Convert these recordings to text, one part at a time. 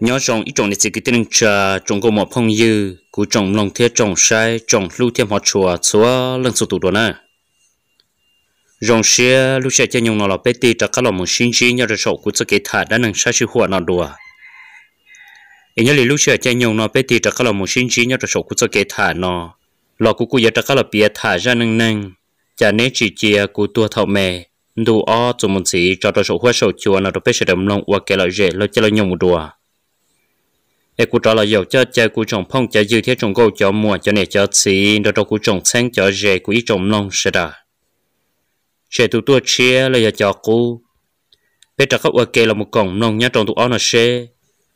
nhớ rằng ít trồng để chỉ cái tên chờ trồng có một phong dư của trồng lòng thế trồng sai trồng lưu thêm họ chùa chúa lần số tụ đó nè rong xe lúc xe chơi nhung nó là bé tì cho các lò một xin xin nhờ sổ của sự kế thả đã nâng sát sư hùa nó đùa ý nhớ lý lúc xe chơi nhung nó bé tì cho các lò một xin xin nhờ sổ của sự kế thả nọ, lọ của cụ giờ cho các lọ bia thả ra nâng nâng cha nế chỉ chia của tua thầu mè đủ ó cho một sĩ cho cho sổ hoa sổ chùa nó được bé sẽ đầm lông qua kẻ lợi dễ lo chơi lo nhung đùa ai cũng trả lời dầu cho chơi của trồng phong chơi dư thế trồng câu chơi mua cho nè chơi xí đó đó của trồng sáng chơi rẻ của ý chồng long sẽ đà sẽ tụ tua chia là giờ cho cô bây giờ khóc ok là một cổng nông nhá trong tụ áo nó xe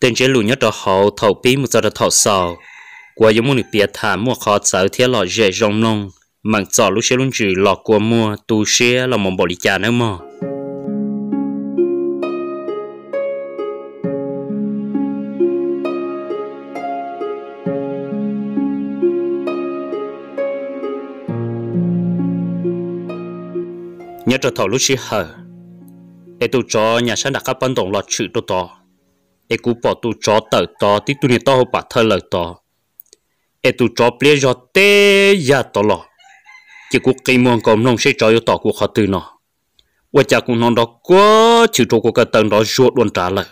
tên chế lùn nhá trò hậu thầu bí một giờ thầu sau, qua giống muốn biệt thả mua khó sợ thế lọ dễ rong nông mảng trò lúc xe luôn chửi lọ qua mua tu xe là một bộ lý cha nữa mà nhớ trở thầu lúc xí hở ê tu cho nhà sản đặt các bán đồng lo chữ tu to ê cú bỏ tu cho tờ to tí tu ni to hộp bà thơ lời to ê tu cho plea cho tê ya to lo chỉ cú kỳ muôn còn nông sẽ cho yêu tỏ của họ từ nó và cha cũng nông đó quá chữ trâu của cái tầng đó ruột luôn trả lời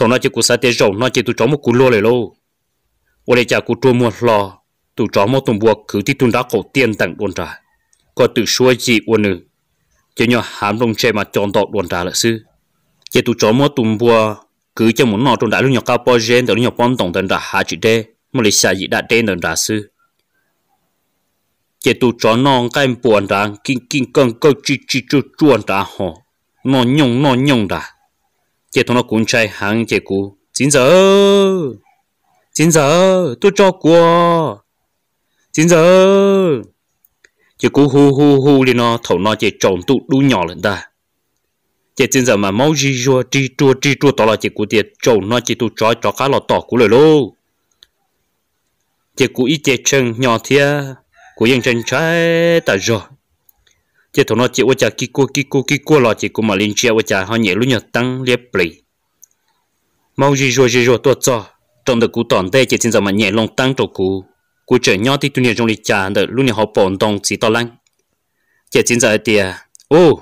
thằng nó chỉ cú sai tê rồi, nó chỉ tu cho một cú lô lại lô và để cha cú trâu muôn lọ, tu cho một tuần buộc cứ tí tu đã cổ tiền tặng luôn trả có tự xua gì uôn nữa chỉ nhau hàm rong chơi mà chọn tọt đoàn trả lại sư chỉ tụ chọn mua tụm bùa cứ cho muốn nọ trong đại lúc nhau cao bao gen từ lúc nhọc bom tổng tần trả hạ chữ đê một lịch sử gì đã đê tần trả sư chỉ tụ chọn nọ cái buồn trả kinh kinh cơn câu chi chi chu chuồn ra họ nọ nhung nọ nhung trả chỉ tụ nó cũng chơi hàng chỉ cú chín giờ chín giờ tôi cho qua chín giờ chỉ cú hu hu hu đi nó thầu nó chỉ trộn tụ đu nhỏ lên ta chỉ trên giờ mà máu gì chua chi chua chi chua tỏ là chỉ cú tiệt trộn nó chỉ tụ trói cho cá lò tỏ cú lời lô chỉ cú ít chỉ chân nhỏ thia cú yên chân trái ta rồi chỉ thầu nó chỉ qua chả kí cua kí cua kí cua lò chỉ cú mà lên chia qua chả họ nhẹ lúc nhật tăng liếp bì máu gì chua gì chua tuột cho trong được cú tòn đây chỉ trên giờ mà nhẹ lông tăng trộn cú cụ trở nhau thì tụi nhà trong lịch trả được luôn nhà họ bổn đồng chỉ to lăng chỉ chính giờ tiề ô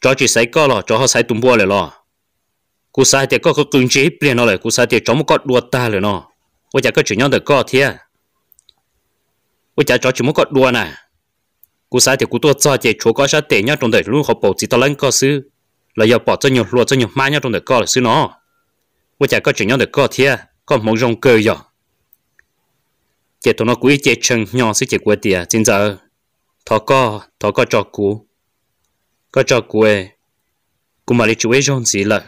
cho chỉ sai co lò cho họ sai tung bua lại lò cụ sai thì có cái cứng chế liền nó lại cụ sai thì chống một con đua ta rồi nó ôi chả có chỉ nhau đợi co thế ôi chả cho chỉ một con đua này. cụ sai thì cụ tôi cho tiề chỗ có sai tiề nhau trong đời luôn họ bổn chỉ to lăng co sư là giờ bỏ cho nhiều lúa cho nhiều mai nhau trong đời co là sư nó ôi chả có chỉ nhau đợi co thế còn một dòng cơ rồi chế tụi nó cúi chế chân nhau sẽ chế quẹt tiệt à. chính giờ thọ co thọ co cho cú co cho quê cú mà đi chú ý john gì lại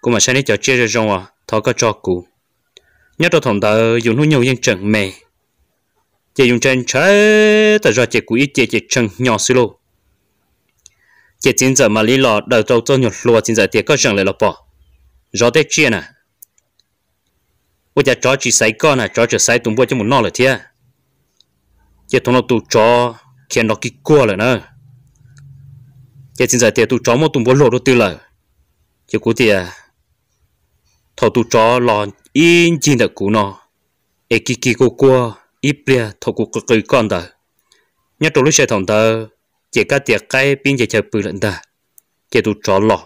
cú mà sáng đi cho chơi chơi john à thọ co cho cú nhất là thằng tờ dùng nó nhiều nhân trận mè chỉ dùng chân trái tại ra chỉ cúi ít chỉ chân nhỏ xí lô chỉ chính giờ mà lý lọ đầu tàu tôi nhột lúa chính giờ tiệt có chẳng lại lọ bỏ rõ tết chia nè bây giờ chó chỉ sấy con này chó chỉ sấy tụng bữa cho một nọ là thế giờ thằng nó tụ chó khiến nó kí cua rồi nữa giờ hiện giờ thì tụ chó một tụng bữa lộ đôi tư là giờ cú thì thằng tụ chó lò in chín được cú nó e kí kí cua cua ít bia thằng cụ cực kỳ con đó nhớ tụ lúc xe thằng đó chỉ cả tiệc cái pin chỉ chơi bự lận đó giờ tụ chó lò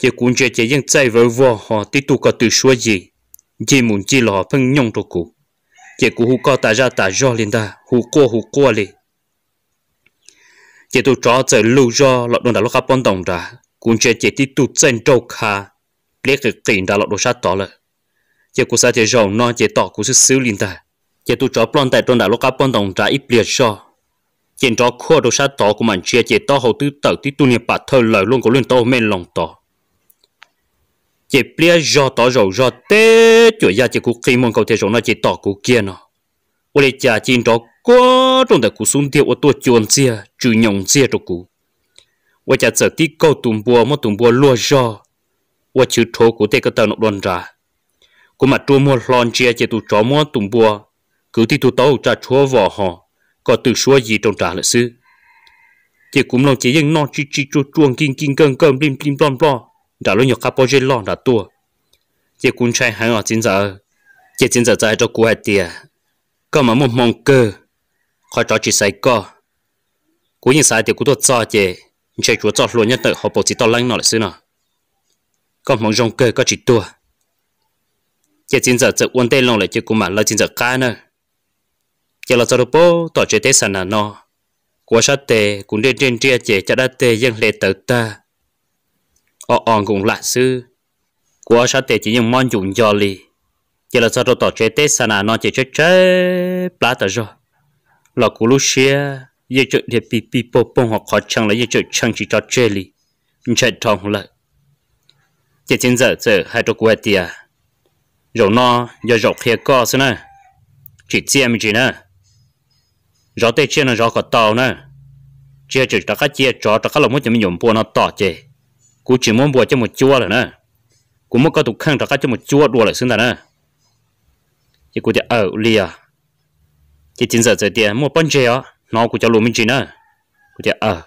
giờ cũng chơi chơi những chơi vơ vơ họ tiếp tụ có từ suy gì chỉ muốn chỉ lo phân nhông cho cô, chỉ cô hú co ta ra ta do liền ta hú co hú co li chỉ tu chó chờ lưu do lọt đồn đã lúc khắp bản đồng ra cũng chỉ chỉ tí tụt chân trâu kha liếc cái tiền đã lọt đồ sát tỏ lời chỉ cô sa chỉ rồng non chỉ tỏ cụ sư xứ liền ta chỉ tu chó bọn tại đồn đã lúc khắp bản đồng ra ít liệt so chỉ chó khua đồ sát tỏ của mình chỉ chỉ tỏ hậu tư tẩu tí tu niệm bát thôi lời luôn có luôn tàu men lòng tỏ chỉ bia gió tỏ rầu gió tê chuột ra chỉ cú khi mong cầu thế rồi nó chỉ tỏ cú kia nó ô lê cha chín đó quá trong đời cú xuống tiêu ô tô chuồn xe chữ nhộng xe cho cú ô cha sợ tí câu tùng bùa mà tùng bùa lúa gió ô chữ thố cú tê cái tờ nó đoan ra cú mà trua mua lon chia chỉ tụ chó mua tùng bùa cứ tí tụ tàu cha chúa vỏ họ có từ xua gì trong trà lợi sư chỉ cũng lòng chỉ những non chi chi chua kinh kinh cơn cơn lim lim plom plom đã lúc nhọc capo chơi lo đã tua chỉ cũng trai hàng ở chín giờ chỉ chín giờ dài cho cú hai tia có mà một mong cơ khỏi cho chỉ sai co cú như sai thì cú tôi cho chị chạy chúa cho luôn nhất tự họ bố chỉ to lanh nọ lại xưa nọ, có mong rong cơ có chỉ tua chỉ chín giờ tự uốn tay lòng lại chỉ cú mà là chín giờ cá nữa chỉ là cho đồ bố tỏ chơi tết sàn nọ, quá sát tệ cũng đến trên tria chị cho đã tệ dân lệ tự ta ở on cũng lạ sư của sao tệ chỉ những món dùng giò li chỉ là sao tôi tỏ chế tết sao nào nó chỉ chế chế plá tờ rồi là cú lúc xia giờ chợ thì bị bị bô bông hoặc khó chăng là giờ chợ chăng chỉ cho chế lì chạy thòng lại chỉ chính giờ giờ hai tôi quẹt tiệt rồi nó giờ rồi kia co xí nè chỉ chiêm chỉ nè rồi tết chiêm nó rồi có tàu nè chia chỉ ta cá chia chó ta cá lồng mới chỉ mình dùng bùa nó tỏ chế cú chỉ muốn bỏ cho một chua rồi nè cú muốn có tụ khăn thật cho một chua đùa lại xứng ta nè chỉ cú thì ở lìa chỉ chính giờ giờ tiền mua bánh chơi, á nó cú cho lùm mình chỉ nè cú thì ở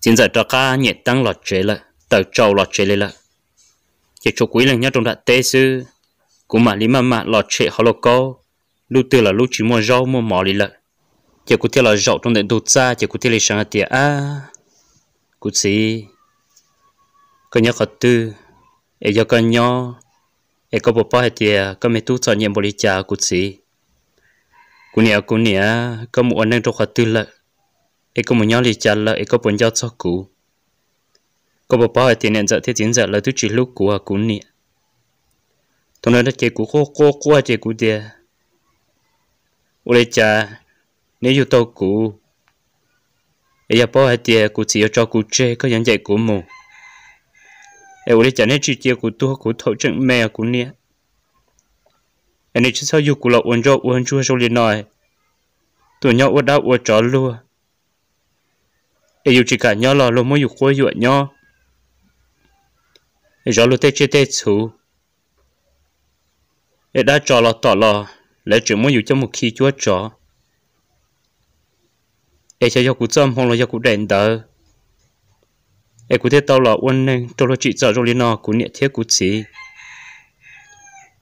chính giờ cho cá nhẹ tăng lọt chế lại tàu trâu lọt chế lên lại chỉ cho quý lần nhá trong đại tế sư cú mà lý mà mà lọt chế họ lọt câu lúc từ là lúc chỉ mua rau mua mỏ lì lại chỉ cú thì là rau trong đại đột ra chỉ cú thì là sáng tiệt à cút xí có nhớ khát tư ai cho con nhớ ấy có bố bao hết tiề có mấy tu cho nhiệm bồi trả cú sĩ cú nhà, cú nhớ có một anh đang trong khát tư lợ ấy có một nhớ lì trả lợ ấy có bốn giáo cho cú có bố bao hết tiề nên giờ thế chiến giờ là tu chỉ lúc của cú nhà, tôi nói là chế cú khô khô khô chế cú tiề bồi trả nếu yêu tàu cú ấy giờ bỏ hết tiền cụ chỉ cho cụ chê có nhận dạy cụ mù ấy ủi chẳng nên chỉ tiền của tôi, của thấu chân mẹ của nia ấy nên chỉ sao dù của lộc uốn cho uốn chua sau liền nồi, tụi nhau uốn đau uốn chó luôn, ấy dù chỉ cả nhau lò luôn mới dù quay dụa nhau ấy gió lô tê chê tê chú ấy đã cho lò tỏ lò lấy chuyện muốn dù cho một khi chúa chó ai sẽ cho cụ chăm hoặc là cho cụ đền đỡ ai cụ thế tao là quân nên cho nó chỉ cho rồi nó cụ nhẹ thiết cụ chỉ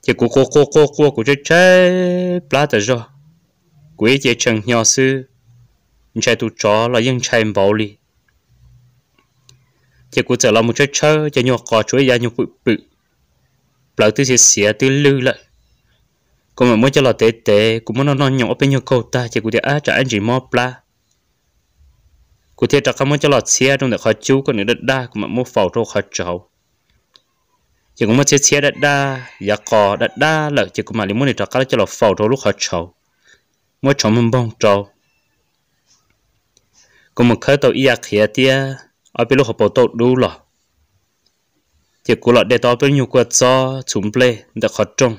chỉ cụ cố cố cố cố cụ chơi chơi plá tờ rồi cụ ấy chỉ chẳng nhỏ sư chơi tụ chó là những chơi bảo li chỉ cụ giờ là một chơi chơi chỉ nhỏ cò chuối ra nhỏ bự bự plá tư sẽ xỉa tư lư lại còn mà muốn cho là tệ tệ cũng muốn nó non nhỏ bên nhỏ cầu ta chỉ cụ để á trả anh chỉ mò plá cụ thể trong môn cho lọt xe trong để khó chú còn những đất đa cũng mà mua phẩu trong khó cháu chỉ có một chiếc xe đất đa giá cò đất đa là chỉ có mà lấy môn để trong các cho lọt phẩu trong lúc khó cháu mua cháu mình bông cháu cũng một khởi tàu ia khía tia ở bên lúc học bộ tàu đủ lọ chỉ có lọt để tàu bên nhiều quạt gió chúng ple để khó trông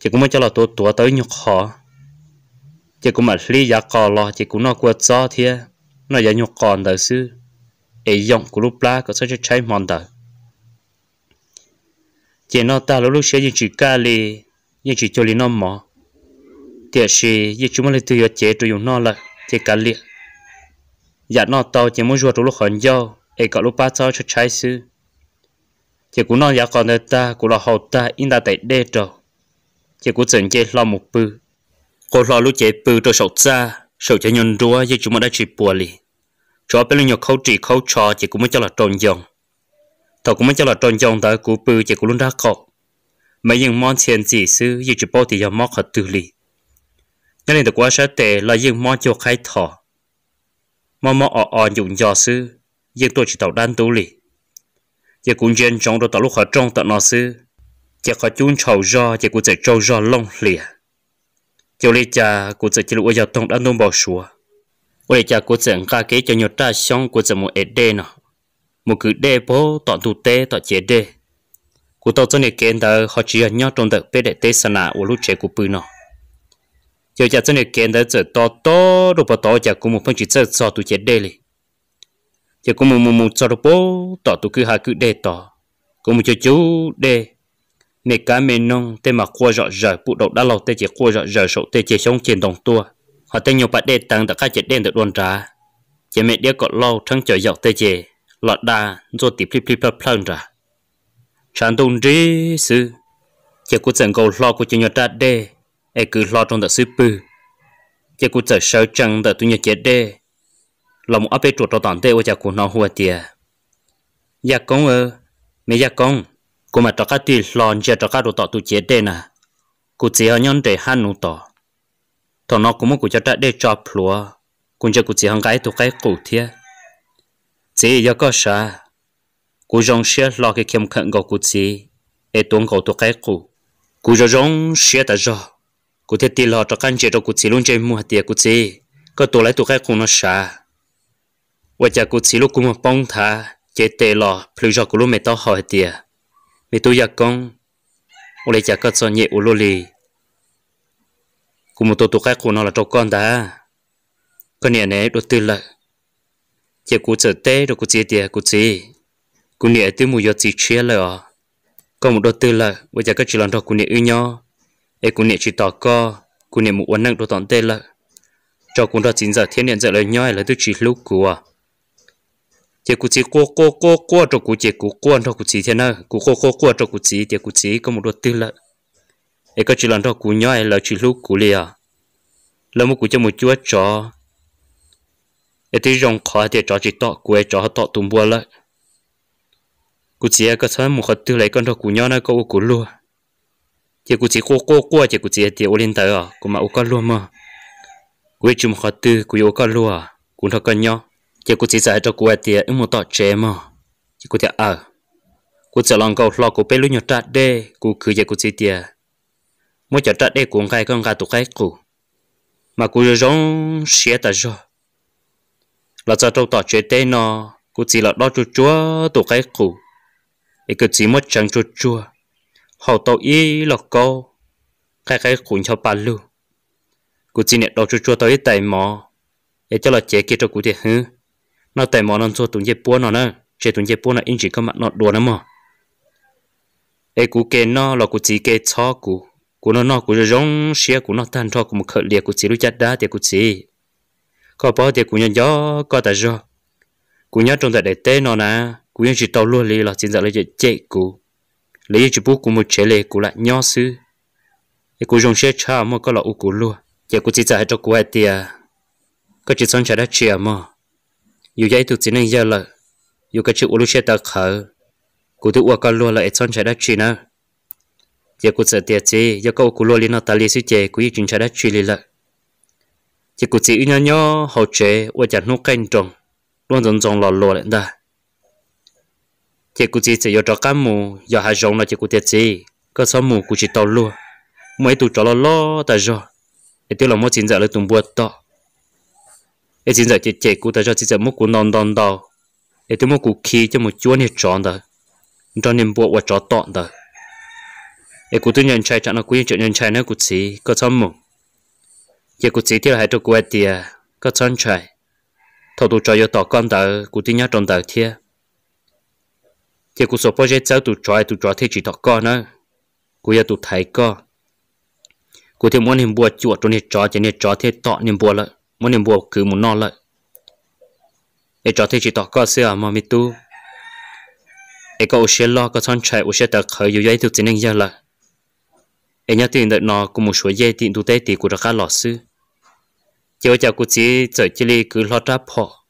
chỉ có một cho lọt tổ tổ tới nhiều khó chỉ có mà lý giá cò lọ chỉ có nó quạt gió thiệt nó giờ nhục còn đời sư ấy dòng của lúc lá có sao cho cháy mòn đời chỉ nó ta lúc lúc sẽ những chữ ca li những chữ cho lì nó mỏ tiếc gì những chúng mình tự chế tự dùng nó là thì cả liệt dạ nó tao chỉ muốn ruột lúc hận nhau ấy có lúc ba sao cho cháy sư chỉ cũng nó dạ còn đời ta cũng là hậu ta in ta tại đê rồi chỉ cũng dần chế lo một bự cô lo lúc chế bự rồi sầu xa sau chạy nhon rùa với chúng mà đã chỉ bùa li cho bên lưng nhọc khâu chỉ khâu cho chỉ cũng mới cho là tròn dòng tao cũng mới cho là tròn dòng tại cú bự chỉ cũng luôn ra khổ mấy những món tiền gì xứ như chỉ bao thì giờ móc hết tự li nên là quá sẽ tệ là những món cho khai thọ món món ở ở dùng giò xứ nhưng tôi chỉ tao đan tú li giờ cũng dân trong đó tao lúc họ trong tận nó xứ chỉ có chúng trầu do chỉ cũng sẽ trầu do long lìa kiểu lý cha cụ sẽ chỉ lũ giờ thông đã nôn bỏ xua, ô cha cụ sẽ ngã kế cho nhiều ta xong cụ sẽ một ế đê nọ một cứ đê bố tọn tụ tê tọn chế đê cụ tao cho nên kiện đó họ chỉ ở nhau trong đợt bê để tê sanh nào ô lúc chế của bự nọ giờ cha cho nên kiện đó giờ to to đồ bỏ to giờ cụ một phân chỉ sợ sợ tụ chế đê li giờ cụ một một một sợ đồ bố tọn tụ cứ hai cứ đê to, cụ một cho chú đê nè cá mè nông tê mà qua rõ rỡ bụ đậu đã lâu tê chỉ qua rõ rỡ sổ tê chỉ sống trên đồng tua họ tê nhiều bạn đê tăng đã cá chết đen được đồn trả chỉ mẹ đĩa cọt lâu thăng trời dọc tê chỉ lọt đa rồi tì pli pli pli plăng ra chán tung trí sư chỉ cú chẳng cầu lo của chúng nhỏ ra đê ai cứ lo trong đợt sư bư chỉ cú chẳng sợ chẳng đợt tụi nhỏ chết đê lòng áp bê chuột trong toàn tê ô chả cú nó hùa tiề giặc công ơ mẹ giặc dạ công cô mà trắc thì lon chia trắc đồ tọt tụ chế đê nè cô chỉ ở nhon để hắn nụ tọt thằng nó cũng muốn cô cho trắc để cho plua cũng cho cô chỉ hàng cái tụ cái cụ thiê chỉ giờ có sa cô rong xe lo cái kem khẩn của cô chỉ ê tuấn cầu tụ cái cụ cô cho rong xe ta giờ cô thấy tiền lo trắc ăn chế đồ cô chỉ luôn chơi mua tiền cô chỉ có tụ lại tụ cái cụ nó sa và giờ cô chỉ lúc cũng mà bông thà chế tê lo, plu cho cô luôn mẹ tao hỏi tiền vì tôi giờ con ô lấy chả có cho nhẹ ô lô lì cùng một tổ tổ khác của nó là cho con ta con nhà này đồ tư lợi chỉ cú trở tê rồi cú chỉ tiền cú chỉ cú nhà tư mùi giờ chỉ chia lợi con một đồ tư lợi bây giờ các chỉ làm cho cú nhà ư nhau ấy cú nhà chỉ tỏ co cú nhà mũ uốn nặng đồ tọn tê lợi cho cú đó chính giờ thiên niệm giờ lời nhoi là tôi chỉ lúc của chỉ cụ chỉ cố cố cố cố cho cụ chỉ cụ quan cho cụ chỉ thế nào cụ cố cố cố cho cụ chỉ chỉ cụ chỉ có một đôi tư lợ ấy có chỉ lần đó cụ nhói là chỉ lúc cụ lìa là một cụ cho một chúa chó ấy thì rong khó thì chó chỉ tọ cụ ấy chó tọ tụm bùa lại, cụ chỉ có thấy một khát tư lấy con cho cụ nhói nó có cụ lùa chỉ cụ chỉ cố cố cố chỉ cụ chỉ thì ô lên tới à cụ mà ô con lùa mà cụ ấy chùm khát tư cụ ô con lùa cụ nó con nhói chỉ có chỉ giải cho cô ấy em muốn tỏ chế mà chỉ có thể ở cô sẽ lòng cầu lo cô bé lúc nhỏ trả đê cô cứ giờ cô chỉ tiếc. mỗi trả trả đê cô ngay con gà tụ cái cô mà cô giờ giống xé ta rồi là cho tôi tỏ chế tê nó cô chỉ là đo chua chua tụ cái cô ý cứ chỉ mất chẳng chua chua hậu tàu y là cô cái cái khủng cho bà lưu cô chỉ nè đo chua chua tới tay mò ý cho là chế kia cho cô thì hứ nó tại món ăn cho tụi nhẹ búa nó nè chế tụi nhẹ búa nó in chỉ có mặt nó đùa nó mà ê cú kê nó là cú chỉ kê cho cú cú nó nó cú rong xia cú nó tan cho cú một khởi liệt cú chỉ lúc chặt đá thì cú chỉ có bao thì cú nhớ gió có tại do cú nhớ trong tại đại tế nó nè cú nhớ chỉ tàu luôn lì là xin giờ lấy chạy cú lấy chỉ bút cú một chế lệ cú lại nhớ sư ê cú rong xia cha mà có là u cú luôn chạy cú chỉ giải cho cú hai tiệt có chỉ xong trả đã chia mà dù dây tụt chỉ nên giờ là dù cái chữ ulu xe tờ khờ cụ tụ uo con luôn là ít son trái đất chi nữa giờ cụ sợ tiệt gì giờ câu cụ luôn liên ta liên suy chế cụ ý chuyện trái đất chi li là chỉ cụ chỉ nhỏ nhỏ hậu chế uo chặt nút canh trồng luôn dần dần lò lò lên ta chỉ cụ chỉ chỉ cho cá mù giờ hai giống là chỉ cụ tiệt gì có số mù cụ chỉ tàu luôn mấy tụ cho lo lo ta rồi để tiêu lòng mỗi chín giờ dạ là tụng buộc to cái chính giờ chỉ chỉ cụ ta cho chính giờ mốc cụ non non đó để tôi mốc cụ khi cho một chúa này tròn đó cho nên bộ và tròn tọn đó để cụ tôi nhận trái chẳng là quý chuyện nhận trái nữa cụ chỉ có chăm mùng giờ cụ chỉ thì là hai tôi quẹt à, có chăm trái? thầu tôi cho yo tỏ con đó cụ tôi nhớ trong đó thiệt giờ cụ số bao giờ cháu tôi trai tôi trai thì chỉ tỏ con nữa cụ giờ tôi thấy con cụ thì muốn niềm bùa chuột cho nên trai cho nên trai thì tọ niềm bùa lại muốn niệm buộc cứ muốn no lợi để cho thấy chỉ tỏ có xe mà mi tu để có ô lo có son chạy ô xe tờ khởi dù giấy thực tình anh là để nhớ tiền đợi nó cũng một số dây tiền tu tế thì của ra lọ sư có chào cô chỉ chở chỉ li cứ lo ra họ,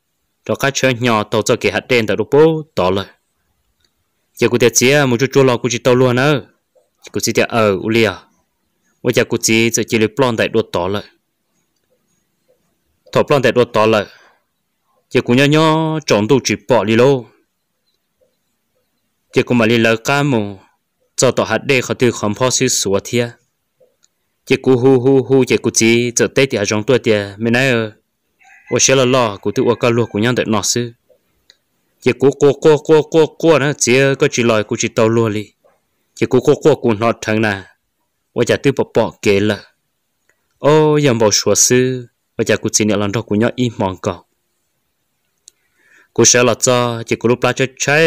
cho các chơi nhỏ tàu cho kẻ hạt đen tàu đục bố tỏ lời giờ cô tiệt chỉ à, một chút chua lo cô chỉ tàu luôn á à, à. cô chỉ tiệt ở ulia bây giờ cô chỉ chở chỉ li plon tại đốt tỏ lời thọ plan tại đua to lại chỉ cũng nhớ nhớ chọn đủ chỉ bỏ đi lô chỉ cũng mà đi lỡ cá mù cho tỏ hạt đê khó từ khóm phó sư sủa thia chỉ cũng hu hu hu chỉ cũng chỉ giờ tết thì trong tuổi thì mình nói ờ 我写了咯，古都我搞路，姑娘的老师，也古过过过过过呢，只个只来古只到路里，也古过过古闹腾呢，我家都不报给了，哦，也没说是。và chả cụ chỉ nhận lần đầu của nhau im mòn cỏ cụ sẽ là cho chỉ cụ lúc lá chơi trái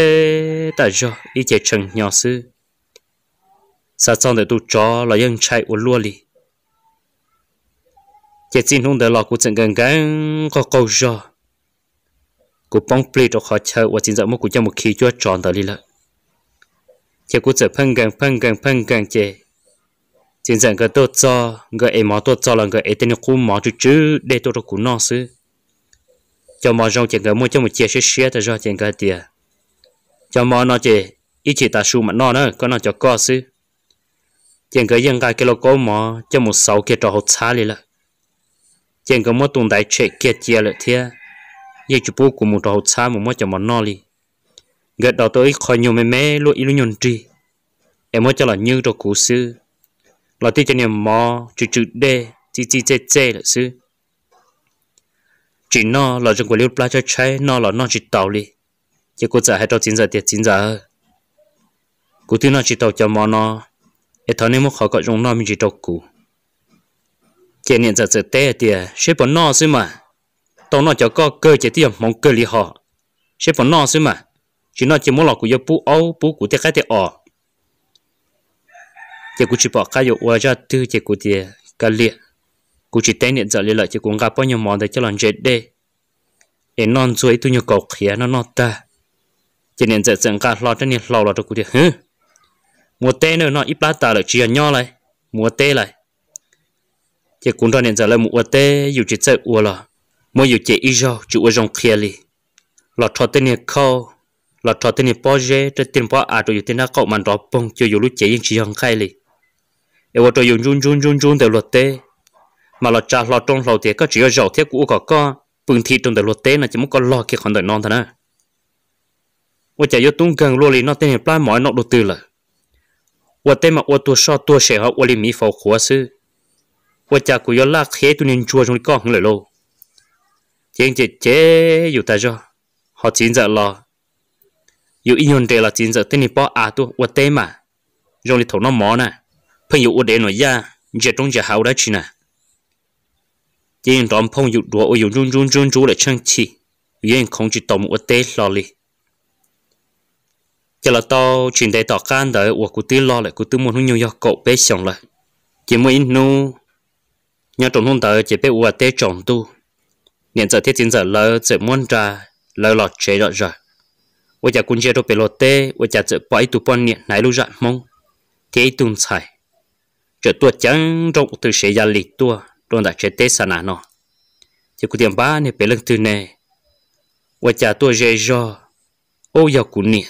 tại do ít chế chừng nhỏ sư sa xong để tụ cho là dân chạy uốn lua li chế xin không để lọ cụ chẳng gần gắn có câu do cụ bóng plei cho khó chơi và chính dạng một cụ cho một khi chúa tròn tới đi lại chế cụ sẽ phân gần phân gần phân gần chế chính rằng cái tốt cho cái em mỏ tốt cho là cái tên cũ mỏ chú chú để tôi được cũ nó xứ cho mỏ rong chỉ cái mua cho một chia sẻ sẻ thì do chỉ cái tiền cho mỏ nó chỉ ít chỉ ta su mà nó nữa có nó cho có xứ chỉ cái dân cái kilo cố mỏ cho một sáu kia trò hột xá đi là chỉ cái mua tồn tại chuyện kia chia lại thế như chụp bút của một trò hột xa một mua cho mỏ nó đi gật đầu tôi khỏi nhiều mẹ mẹ luôn ít luôn nhon tri em mới cho là như trò cũ xứ là tí cho niệm mò chữ chữ đê chỉ chỉ chê chê là sư chỉ nó là trong quả liu pla cho trái nó là nó chỉ tàu li chỉ cô trả cho tàu chín giờ tiệt chín giờ cụ thứ nó chỉ tàu cho mò nó để thằng nên muốn khó gọi trong nó mình chỉ tàu cụ chỉ niệm giờ giờ tê tiệt sẽ bỏ nó sư mà tàu nó cho có cơ chỉ tiệm mong cơ li họ sẽ bỏ nó sư mà chỉ nó chỉ muốn lọc cụ yêu bú ấu bú của tiệt cái tiệt ọ chỉ cũng chỉ bỏ cái dụ qua ra tư chỉ cũng thì cái liệt cũng chỉ tên điện giờ liệt lợi chỉ cũng gặp bao nhiêu món để cho lần chết đi để non suối tôi nhiều cọc khía nó nó ta chỉ nên giờ dần cả lo cho nên lo là cho cũng thì hứ mua tê nữa nó ít bát ta là chỉ nhau lại mua tê lại chỉ cũng cho nên giờ lại mua tê, dù chỉ chơi u là mua dù chỉ ít rau chủ u trong khía li là cho tên này khâu là cho tên này bao giờ trên tiền bao à rồi tên nó cậu mà đó bông chưa dù lúc chỉ nhưng chỉ hằng khay li yêu vợ tôi dùng run run run run để lót tê mà lót trà lót trong lót thì có chỉ có dầu thiết cũ có con bưng thịt trong để lót tê là chỉ muốn có lo kia khoản đời non thôi nè vợ chạy vô tung gần luôn lì nó tên hiệp lai mỏi nọ đầu tư là vợ tên mà vợ tôi so tôi sẽ học vợ lì mỹ phò khóa sư vợ chạy của vợ lạc khế tôi nên chua trong cái con không lời lâu chiến chế chế dù ta cho họ chín giờ lo yêu ý nhon đề là chín giờ tên hiệp bỏ à tôi vợ tên mà trong thì thầu nó mỏ nè 朋友我得了呀，这中间好了去呢。今当朋友多，我用中中中中来撑起，原控制到我得了哩。giờ là tao chuyển đại tao can đợi và cụ tư lo lại cụ tư muốn hướng nhau cậu bé xong lại chỉ mới nu nhà trộn hôn đợi chỉ bé và té trộn tu hiện giờ thế chiến giờ lỡ giờ muốn ra lỡ lọt chế lọt rồi và giờ cũng chưa đâu bé lọt té và giờ giờ bỏ tu bọn niệm này lúc rạn mong thế chợ tua chẳng rộng từ sẽ gia lì tua trong đã chế tế xa nà nó chỉ có tiền ba nè, bé lần tư này và cha tua dễ do ô giờ cú nè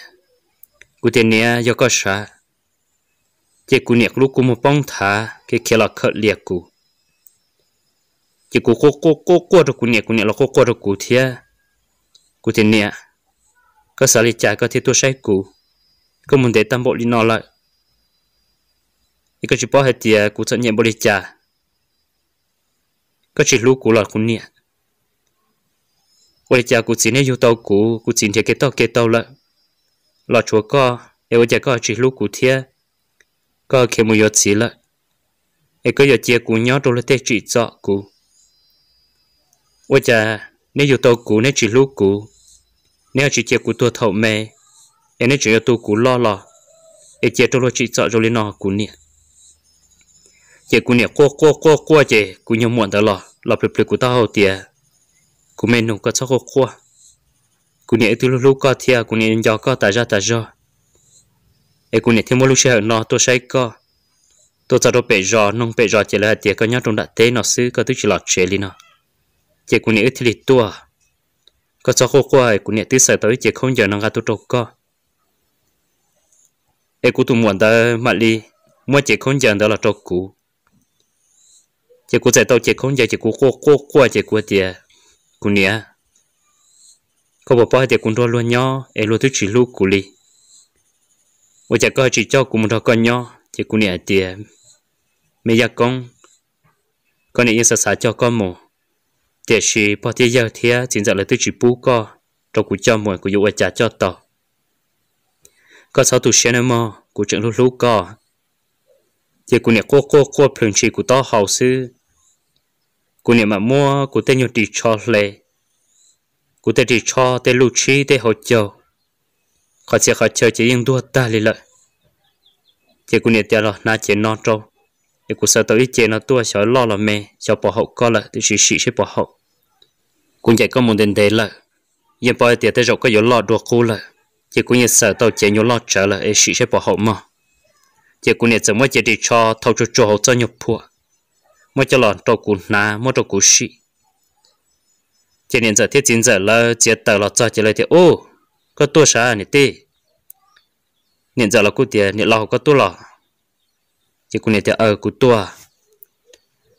cú tiền nè giờ có sa chỉ cú nè lúc cú một bông thả cái kia là khờ liệt cú chỉ cú cố cố cố cố được cú nè cú nè lọ cố cố được cú thia cú tiền nè có sao lì chả có thể tua sai cú có muốn để tâm bộ đi nó lại cái cái chỉ chỉ hệ tiệt khôn 一个是包海底古村年不离家，个是路古老古年。我的家古今年有到古，古今天给到给到了，老 chúa co, eu giờ co chỉ lúc cụ thia, co khi mua yết xí lợ, eu có yết chia cụ nhớ đồ là tê chỉ dọ cụ. Ôi chà, nếu yết tàu cụ nếu chỉ lúc cụ, nếu chỉ chia cụ tua thầu mê, eu nếu chỉ yết tu cụ lo lo, eu chia đồ là chỉ dọ rồi lên nọ cụ nè chị cũng nè qua qua qua qua chị cũng nhiều muộn đó lò lò plep plep của tao tiệt cũng men nó có sao qua qua cũng nè tôi lúc lúc có tiệt, cũng nè giờ có ta ra ta ra ấy cũng nè thêm một lúc sau nó tôi say có tôi cho tôi bể giò nung bể giò chị là tiệt có nhau trong đại tế nó xứ có tức chỉ lọt chế lên nó chị cũng nè ít lịch tua có sao qua qua cũng nè tới sợ tới chị không giờ nó ra tôi đâu có ấy cũng tụi muộn đó mà đi mua chị không giờ đó là trâu cũ chỉ cú chạy tàu chỉ không giờ chỉ cú qua qua qua chỉ cú tiệt cú nè, có bỏ bao tiệt cú đua luôn nhau em luôn thích chỉ lu cú li và chỉ có chỉ cho cú một thằng con nhau chỉ cú nè tiệt mấy giờ con con này sợ sợ cho con mù tiệt sĩ bao tiệt giờ thì chính giờ là thứ chỉ bú co trong cuộc cho mồi của dụ ở trả cho tàu có sáu tụ xe nữa mà cú chẳng lu lu co chỉ cú nè qua qua qua phun chỉ cú tao hậu sư cú niệm mà mua cú tên nhột đi cho lệ cú tên đi cho tên lũ chi tên hồ châu khó chơi khó chơi chỉ yên đua ta lì lợi chỉ cô niệm tiền rồi na chỉ non trâu thì cú sợ tới chỉ nó tua sợ lo là mẹ sợ bỏ hậu co lợi thì chỉ chỉ sẽ bỏ hậu cú chạy có một đến đấy lợi yên bao tiền tới rồi có yếu lo đua cô lợi chỉ cú như sợ tới chỉ yếu lo trở lợi thì chỉ sẽ bỏ hậu mà chỉ cú như sợ mới chỉ đi cho thâu cho cho hậu cho nhập phua mỗi cho lòn trâu cún ná mỗi trâu cún xị chỉ nên giờ thiết chính giờ là chỉ tờ là cho chỉ lời thì ô có tua sa à nè tê nên giờ là cú tiền nên lo có tua lò chỉ cú nè thì ở ờ, cú tua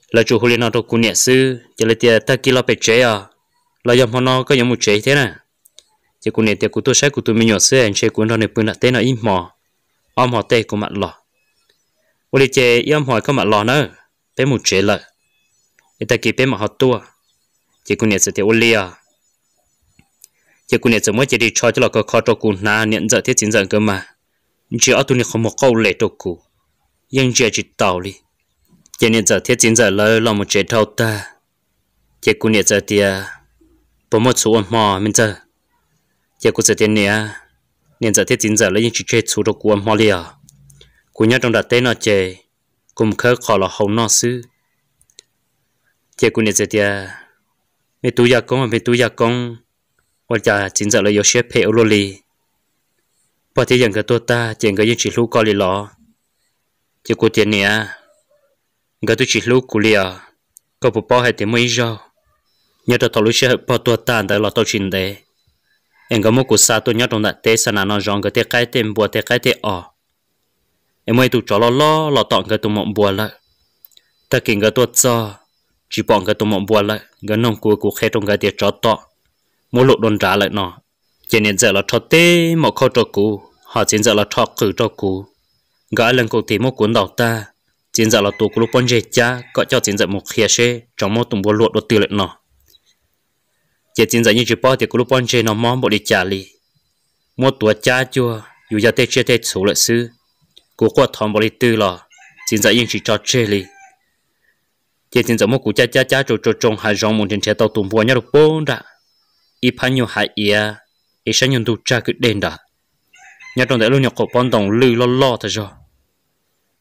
là chủ hồ liên nó trâu cún nè sư chỉ lời thì ta kia lo bị chế à là dòng họ nó có dòng một chế thế nè chỉ cú nè thì cú tua sa cú tua mình nhỏ sư à, anh chế cú nó nè bữa nãy tê nó im mò om họ tê của mặt lò nữa bé một chế lại người ta kịp bé mà học tua chỉ cũng nhận sự thì ô lia chỉ cũng nhận sự mới chỉ đi cho cho là có khó cho cụ na nhận thiết chính giờ cơ mà chỉ ở tu này không một câu lệ cho cụ nhưng chỉ chỉ tàu đi chỉ nhận giờ thiết chính giờ lời là một chế thâu ta chỉ cũng nhận giờ thì bố một số âm mò mình giờ chỉ cũng giờ tiền nè nhận giờ thiết chính giờ lấy những chỉ chế số cho cụ âm mò lia cụ nhớ trong đặt tên nó chế cùng khơi khó là hậu nọ sư chỉ cũng nên giờ mẹ tu gia công mẹ tu gia công và cha chính giờ là yêu sẽ phải lô lì bà thấy rằng cái tôi ta chỉ cái những chỉ lúc coi lì lọ chỉ có tiền nè cái tôi chỉ lúc của lì à có bộ bao hay thì mới giờ nhớ tôi thầu lúc sẽ bao tôi ta đã là tôi chính đấy em có một cuộc sa tôi nhớ trong đại tế sản nó rong cái tế cái tên bùa tế cái tế ở em mới tụ trò lo lo lo tọn cái tụ mộng bùa lại ta kiện cái tụ cho chỉ bọn cái tụ mộng bùa lại cái nông cua của khe trong cái tiệt trò tọ mỗi lộ đồn trả lại nó chỉ nên giờ là trò tê một khâu trò cũ họ chỉ giờ là trò cử trò cũ gã lần cổ thì một cuốn đầu ta chỉ giờ là tụ của lúc bọn dệt cha có cho chỉ giờ một khe xe trong một tụng bùa lụa đột tiêu lại nó chỉ chỉ giờ như chỉ bỏ thì của lúc bọn dệt nó mong bộ đi trả li một tuổi cha chưa dù giờ tê chưa tê số lại sư cú qua thòng bò đi tư lò chính giờ yên chỉ cho chê li chỉ chính giờ mua cú cha cha cha trâu trâu trông hai dòng một trên xe tàu tụm vua nhau được bốn đã ít phải nhiều hại ia ít à. sẽ nhận đủ cha cứ đền đã nhà trong đại lưu nhập cổ bọn đồng lư lo lo thật rồi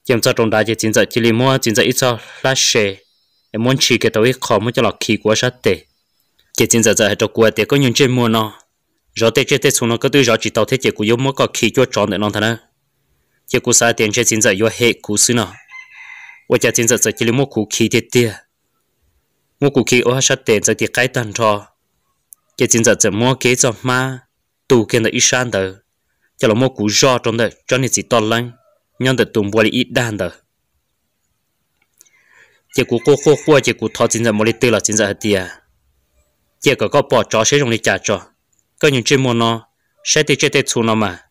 chém cho trong đại chỉ chính giờ chỉ li mua chính giờ ít cho lá xe em muốn chỉ cái tàu ít khó mới cho lọc khí quá sát tệ chỉ chính giờ giờ hai trâu cua tệ có những chuyện mua nó rồi tệ chết tệ xuống nó cứ tự rõ chỉ tàu thế chỉ của yếu mua có khí cho tròn để non thằng nữa chỉ cú sao tiền chơi chính giờ yêu hệ cú xí à, và cha chính giờ giờ chỉ mua cú khí tiệt tiệt mua cú khí ở sát tiền giờ thì cái tần trò chỉ chính giờ giờ mua cái cho má tù kia là ít san đó chỉ là mua cú giò trong đó cho nên chỉ to lắm nhưng được tụng bồi ít đan đó chỉ cú cô cô cô chỉ cú thọ chính giờ mua lấy tiền là chính giờ tiệt chỉ có có bỏ chó sẽ dùng để trả cho cái những chuyện mua nó sẽ thì chơi tết xu nó mà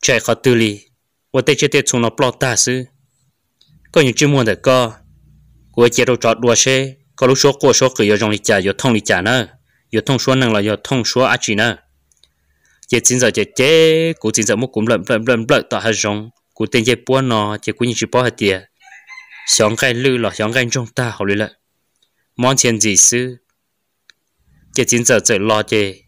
chạy khó tư lý 我带这点从那不老大事，个人周末的个，我接着找多些，个路说过说个要让你家要通你家呢，要通说能了要通说阿去呢，也今早姐姐，古今早木古冷冷冷冷到还容，古天也波呢，结果你是波还点，想该绿了，想该中大好绿了，忙前几事，也今早在老姐，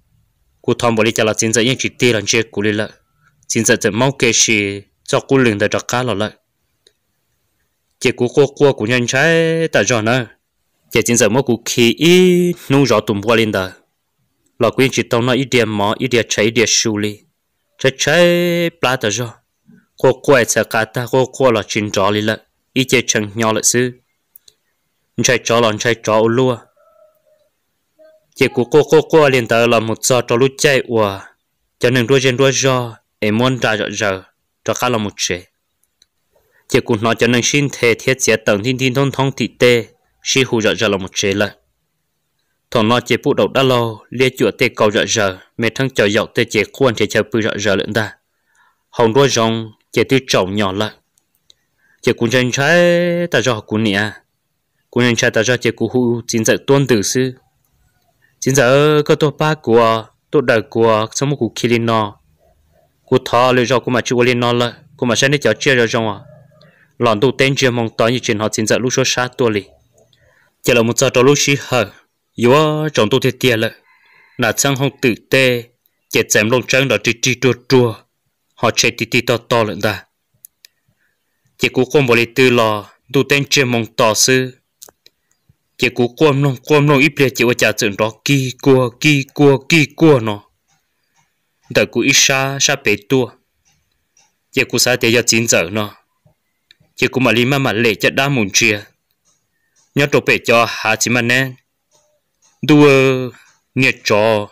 古汤不里家了，今早也去跌了，结果绿了，今早在毛给是。cho cô liền để cho cá lọ lại chị cú cô cô của nhân trái ta cho nó chị chính giờ mỗi cú khí ý nung rõ tụm qua lên đó lọ quyên chị tông nó ít điểm mỏ ít điểm cháy điểm xù li trái trái plá ta cho cô cô ấy sẽ cả ta cô cô là chín rõ li lại ít chỉ chẳng nhỏ lại xứ trái chó lon trái chó lúa chị cú cô cô cô lên đó là một giờ cho lúc chạy ủa cho nên đua trên đua do em muốn ra rõ ràng cho cá lòng một chế chỉ cũng nói cho nên xin thể thiết chế tầng thiên thiên thông thông thị tê xin hù dọa lòng một chế lại thằng nó chế phụ đầu đã lâu lia chuột tê cầu dọa giờ mẹ thằng chờ dọc tê chế khuôn chế chờ bự dọa giờ lận ta hồng đuôi rồng chế tư trọng nhỏ lại chỉ cũng chân trái ta cho học cũng nè cũng chân trái ta cho chế cũng hù chính giờ tuôn tử sư chính giờ có tôi ba của tôi đời của sống một cuộc kia nọ cú thọ lựa chọn cú mà chịu lên nó là cú mà sẽ đi chợ chia cho trong à lòn tụ tên chưa mong tới như chuyện họ xin dạy lúc số sát tua lì chỉ là một giờ trò lúc xí hờ yếu trong tôi thiệt tiệt lợ là sang không tự tê chỉ chém lông trắng đó chỉ chỉ chua chua họ chạy tít tít to to lên ta chỉ cú con bò lì tư lò đầu tiên chưa mong tỏ sư chỉ cú quan nông quan nông ít bia chỉ ở chợ chuyện đó kỳ cua kỳ cua kỳ cua nó đợi cụ ít xa xa bể tua giờ cụ xa thế giờ chín giờ nó giờ cụ mà lima mà lệ cho đã muộn chia nhớ đồ bể cho hà chỉ mà nè đua nhiệt trò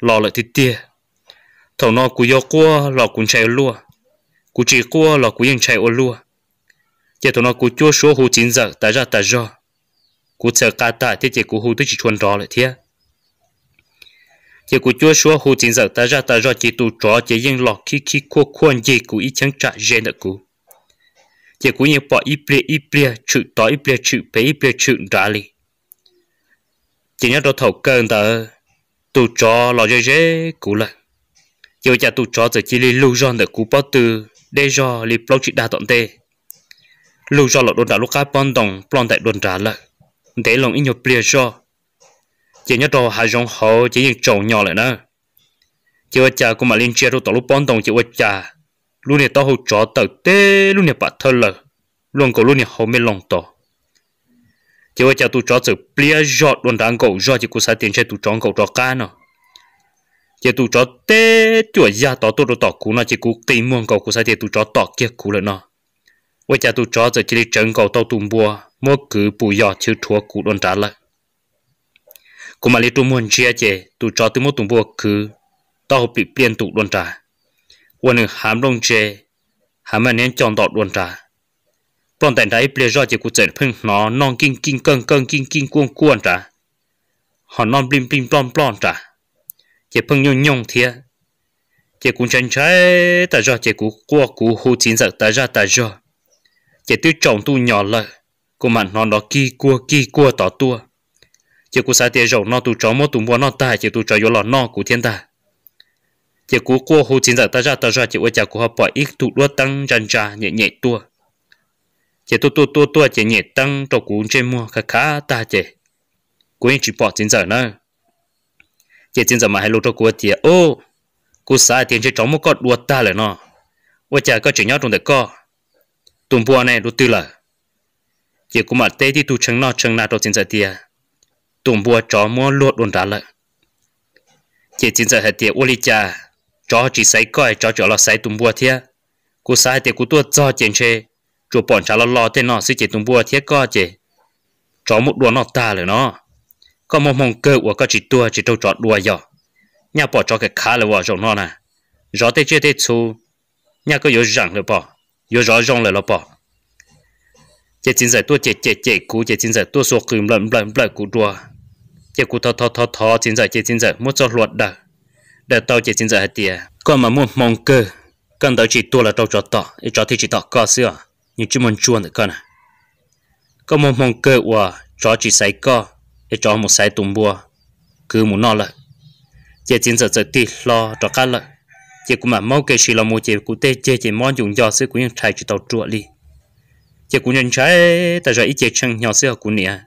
lò lại thịt tia thầu nó cụ yo cua lò cũng chạy lua cụ chỉ cua lò cũng yên chạy ô lua giờ thầu nó cụ chưa số hồ chín giờ ta ra ta do cụ chờ cá ta thế giờ cụ hồ tôi chỉ chuồn trò lại thế chỉ của chúa số hồ chính giờ ta ra ta ra chỉ tu trò chỉ yên lọ khi khi cô khuôn gì của ý chẳng trả dễ nữa cũ chỉ của những bỏ ít bia ít bia chữ tỏ ít bia chữ bé ít bia chữ trả li chỉ nhớ đồ thầu cơn ta tu trò lọ dễ dễ cũ là chỉ cho tu trò giờ chỉ li lưu do được cũ bao từ để do li plong chỉ đa tận tê lưu do lọ đồn đã lúc cá bòn đồng plon tại đồn trả là để lòng ít nhiều bia do chỉ nhớ trò hai giống họ chỉ những trầu nhỏ lại nữa chỉ vợ cha cũng mà liên chia rồi tổ lúc bón đồng chỉ vợ cha lúc này tao hồ chó tật tê lúc này bà thơ lờ luôn cổ lúc này hồ mê lòng tổ chỉ vợ cha tụ chó chữ plia giọt luôn đang cậu giọt chỉ có sai tiền chơi tụ chó cậu chó cá nữa chỉ tụ chó tê chuột già tao tụ đồ tọ cú nó chỉ cú tìm muôn cậu cú sai tiền tụ chó tọ kia cú lại nó vợ cha tụ chó chữ chỉ để trấn cậu tao tụm bùa mua cứ bùi giọt chứ chúa cú đồn trả lại cô mà lấy tu hồn chia chè tu cho tu muốn tu bùa cứ tao học bị biến tụ đồn trả quân nữ hàm đông chè hàm anh nên chọn đọt đồn trả bọn tại đấy bây giờ chỉ cụ trận phun nó non kinh kinh cơn cơn kinh kinh cuồng cuồng trả họ non blim blim bòn bòn trả chỉ phun nhung nhung thiệt chỉ cũng chân trái ta ra chỉ cũng qua cũng hô chín giật ta ra ta ra chỉ tiêu trọng tu nhỏ lại của mặn nó đó kia cua kia cua tỏ tua chỉ cú sai tiền rồi nó tụ chó mò tụ mua nó ta chỉ tụ chó yếu lọ nó cú thiên ta chỉ cú cua hồ chính giờ ta ra ta ra chỉ quay chả cú họ bỏ ít tụ đua tăng rần trà nhẹ nhẹ tua chỉ tụ tụ tụ tụ chỉ nhẹ tăng cho cú trên mua khá khá ta chỉ cú yên chỉ bỏ chính giờ nữa chỉ chính giờ mà hai lô cho cú tiền ô cú sai tiền chỉ chó mò có đua ta lại nó quay chả có chỉ nhau trong đời co tụm bùa này đu tư là chỉ cú mà tê thì tụ chẳng nó chẳng nào cho chính giờ tiền tụm bùa chó mua luộc đồn ra lợi chỉ chính giờ hệ tiệt ô li cha chó chỉ sấy coi chó chó là sấy tụm bùa thiệt cú sai tiệt cú tua cho chén chê chủ bọn chả là lo thế nọ sẽ chỉ tụng bùa thiệt coi chê chó một đùa nọ ta rồi nó có một mong cơ của có chỉ tua chỉ trâu chó đùa giờ nhà bỏ chó cái khá là vợ chồng nó nè rõ tê chưa tê chú nhà có yếu rằng là bỏ yếu rõ rong là lo bỏ chỉ chính giờ tua chỉ chỉ chỉ cú chỉ chính giờ tua số cừm lợn lợn lợn cú đùa chỉ cụ thọ thọ thọ thọ chín giờ chỉ chín giờ muốn cho luật đờ đờ tao chỉ chín giờ hết tiệt còn mà muốn mong cơ cần tao chỉ tua là tao cho tao để cho thì chỉ tao có sữa à? nhưng chỉ muốn chuồn được con à có muốn mong cơ qua cho chỉ sai co để cho một sai tùng bùa cứ muốn nó là chỉ chín giờ giờ tí lo cho cá lợi chỉ cụ mà mong cái gì là một chỉ cụ tê chỉ chỉ mong dùng do sữa cũng như trái chỉ tao chuột đi chỉ cụ nhận trái ta giờ ít chỉ chân nhau sữa à, cụ nè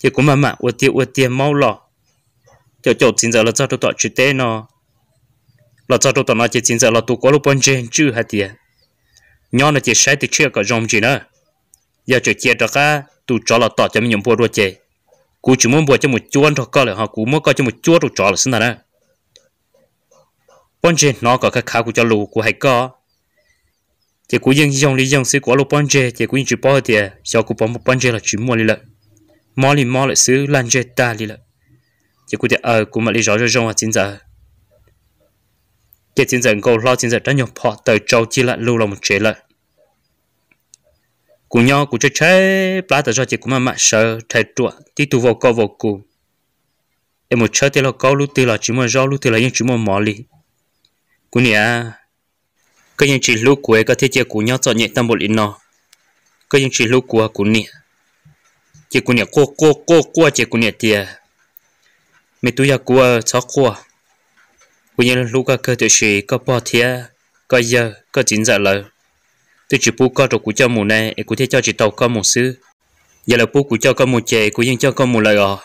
thì cũng mà mà ủa tiêu ủa tiêu mau lọ cho chỗ chính giờ là cho tôi tọt chữ tế nó là cho tôi tọt nó chỉ chính giờ là tôi có lúc bên trên chứ hả tiền nhon là chỉ sai thì chưa có rong gì nữa giờ chỉ chia cho cả tôi cho là tọt cho mình nhổ bùa đua chơi cú chỉ muốn bùa cho một chuôn thôi coi là họ cú muốn coi cho một chuột tôi cho là xin nào đó bên trên nó có cái khá của cho lù của hay co, thì cú dân dòng đi dân sẽ có lúc bên trên thì cú chỉ bỏ thì sau cú bỏ một bên trên là chỉ mua đi lại mò lì mò lại xứ lan dê ta lì lại chỉ cụ thể ở ờ, cũng mà lì rõ rồi rong à chính giờ chỉ chính giờ cô lo chính giờ đã nhập họ tới trâu chi lại lưu lòng một chế lại cụ nhau cụ chơi chơi plá tới rồi chỉ cũng mà mạ sợ thầy trụa tí tu vào câu vào cụ em một chơi thì là câu lúc thì là chỉ mà rau lúc thì là những chỉ mà mò lì cụ nè à, cái những chỉ lúc của cái thế chế cụ nhau chọn nhẹ tâm bộ lì nó cái những chỉ lúc của cụ nè chỉ cũng nhẹ cô cô cô cô chỉ cũng nhẹ tiề mấy tuổi cô cháu cô cũng như lúc các cơ thể sĩ có bỏ thia có giờ có chính giờ lợ tôi chỉ bu có rồi cũng cho mù này cũng thế cho chỉ tàu có một sư giờ là bu cũng cho có một chè cũng như cho có một lời ở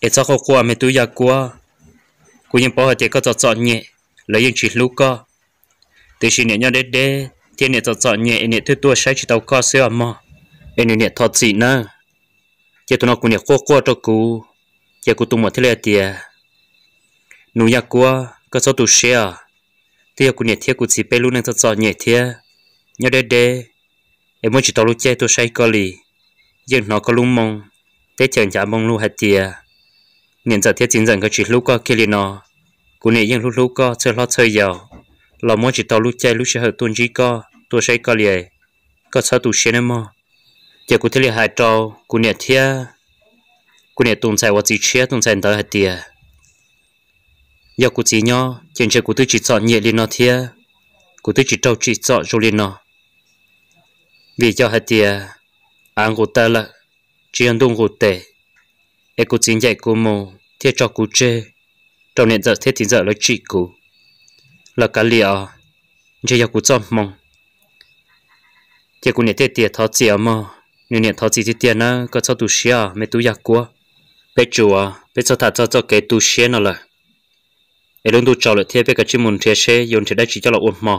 em cháu cô cô mấy tuổi cô cũng như bỏ thì có chọn chọn nhẹ lấy những chỉ lúc có tôi chỉ nhẹ nhau đế đế thiên nhẹ chọn chọn nhẹ nhẹ thứ tua sai chỉ tàu có sư ở mò em nhẹ thọt gì nữa chỉ tụi nó cũng nhặt qua qua cho cú chỉ cô tụi mình thế là tiề nụ nhặt qua có số tụi share tiề cũng nhặt thiệt cô chỉ bê luôn nên thật sợ nhặt thiệt nhớ đê đê em muốn chỉ tao lúc chơi tôi say coi lì nhưng nó có luôn mong thế chẳng chả mong luôn hết tiề nên giờ thiết chính rằng có chỉ lúc có kia liền nó cô nhặt nhưng lúc lúc có chơi lót chơi giàu là muốn chỉ tao lúc chơi lúc chơi hợp tuân chỉ có tôi say coi lì có sao tụi share nữa giờ cụ thể là hai trâu cụ nhà thia cụ nhà tung sai vật gì chia tung sai đỡ hạt tiền giờ cụ chỉ nhau trên chơi cụ tự chỉ chọn nhẹ lên nó thia cụ tự chỉ trâu chỉ chọn rồi lên nó vì cho hạt tiền anh cụ ta là chỉ ăn đông cụ tệ em cụ chính dạy cụ mồ thia cho cụ chơi trong nền giờ thế thì giờ là chị cụ là cả liệu chơi giờ cụ chọn mong chỉ cụ nhà thế tiền thọ chỉ mà nụ nè thao chỉ thì tiền nó có cho tu xia mẹ tu giặc quá bé chùa bé cho thà cho cho cái tu xia nó là để luôn tu cho là thiệt bé cái chim muốn thiệt xe dùng thiệt đại chỉ cho là ổn mà.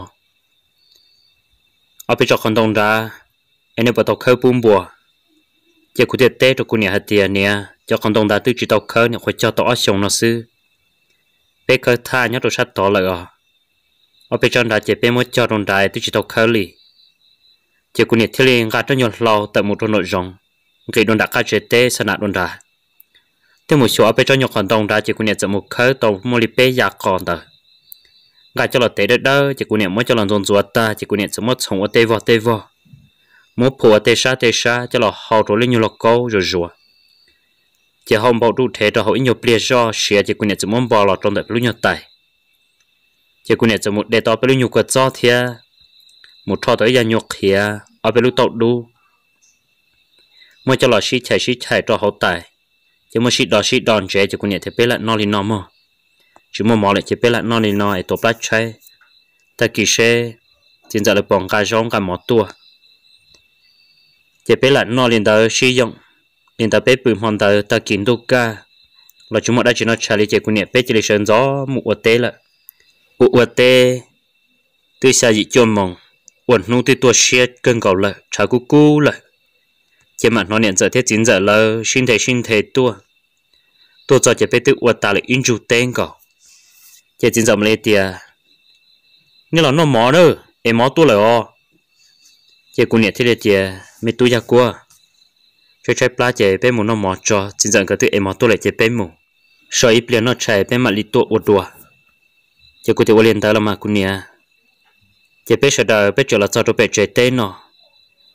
ở bé cho con đông ra anh em bắt đầu khơi bùm bùa giờ cụ tiệt tết rồi cụ nhà hạt tiền nè cho con đồng ra tự chỉ đầu khơi nè khỏi cho tàu xong nó sư bé khơi tha nhớ đồ sát tàu lại à ở bé cho ra chỉ bé mới cho đông ra tự chỉ đầu khơi liền chỉ cũng nhiệt thiên cả cho nhiều lò tại một trong nội rộng cái đơn đặt cả chế tế sân đơn đã thêm một số bên cho nhiều còn đồng ra chỉ cũng nhiệt một khơi tàu mua lip còn đó cả cho là tế đất đó chỉ cũng nhiệt mỗi cho là dồn dùa ta chỉ cũng nhiệt một sống ở tây vò tây vò mỗi phụ ở tê sa tê sa cho là hậu rồi lên nhiều lò câu rồi rùa chỉ hôm bảo đủ thế cho hậu nhiều bia do xia chỉ cũng nhiệt muốn bỏ lọt trong đợt lúc nhiều tài chỉ cũng nhiệt một đề tao bên lúc nhiều quật do thiệt một trò tới gia nhục kia ở bên lúc tàu đu mua cho lò xí chạy xí chạy cho hậu tài chỉ mua xí đò xí đòn chế cho con nhẹ thì bé lại nó lên nó mà chỉ mua mỏ lại chỉ bé lại nó lên nó ấy tổ bát chay ta kỳ xe tiền giờ được bỏng cả rong cả mỏ tua chỉ bé lại nó lên đó sử dụng lên đó bé bự hoàn đó ta kiếm đồ cả là chúng mua đã chỉ nó chạy lại chỉ con nhẹ bé chỉ lấy sơn gió mụ ở tê là mụ ở tê tôi sẽ dị chôn mong quần nụ thì tua xe cân cầu lại, trả cú cú lại. chỉ mà nó nhận giờ thế chính giờ lợ xin thế xin thế tua tua cho chỉ biết tự quật ta là in chủ tên cầu chỉ chính giờ mà lấy à? nhưng là nó mỏ nữa em mỏ tua lợ o chỉ cũng nhận thế là chỉ Mới tua gia cua cho trái pla chỉ bên một nó mỏ cho chính giờ cái thứ em mỏ tua lại chỉ bên một sợ ít liền nó chạy bên mặt lít tua uột đùa chỉ có thể liên tới là mà cũng nhỉ chỉ biết sợ đời biết chỗ là cho đồ bé chơi tên nó